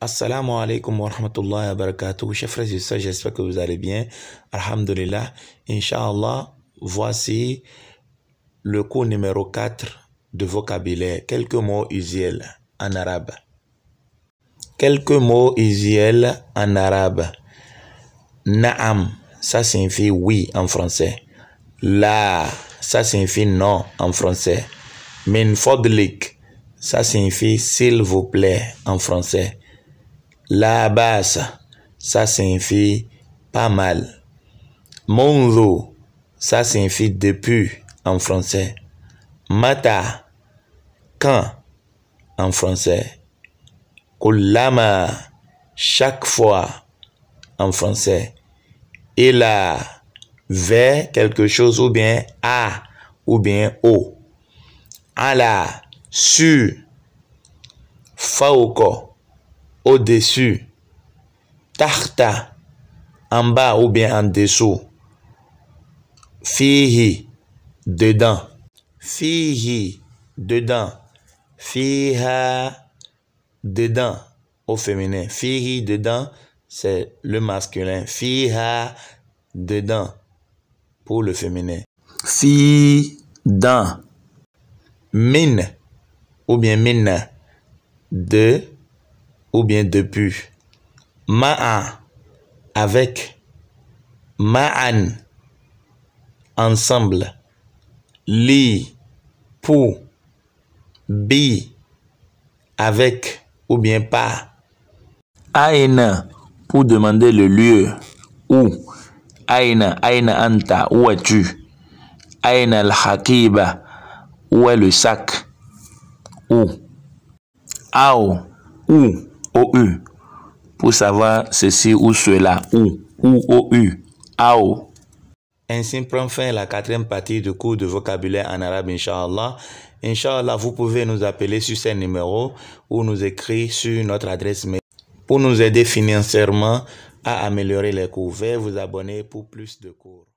Assalamu alaikum wa rahmatullahi wa barakatuh. Chers frères et sœurs, j'espère que vous allez bien. Alhamdulillah. Inch'Allah, voici le cours numéro 4 de vocabulaire. Quelques mots usuels en arabe. Quelques mots usuels en arabe. Naam, ça signifie oui en français. La, ça signifie non en français. Min ça signifie s'il vous plaît en français. La basse, ça signifie pas mal. Monzo, ça signifie depuis en français. Mata, quand en français. Kulama, chaque fois en français. Et là, vers quelque chose ou bien a ou bien au. À la, sur, fauco au-dessus, tahta, en bas ou bien en dessous, fihi, dedans, fihi, dedans, fiha, dedans, au féminin, fihi, dedans, c'est le masculin, fiha, dedans, pour le féminin, fi, Dedans. min, ou bien min, de, ou bien depuis. Ma'a avec. Ma'an ensemble. Li pour. Bi avec ou bien pas. aina pour demander le lieu où. aina aina Anta, où es-tu? Aïna al où est le sac? Où? Ao, où? OU pour savoir ceci ou cela ou ou OU AO. Ainsi prend fin la quatrième partie du cours de vocabulaire en arabe, Inch'Allah. Inch'Allah, vous pouvez nous appeler sur ces numéros ou nous écrire sur notre adresse mail pour nous aider financièrement à améliorer les cours. Veuillez vous abonner pour plus de cours.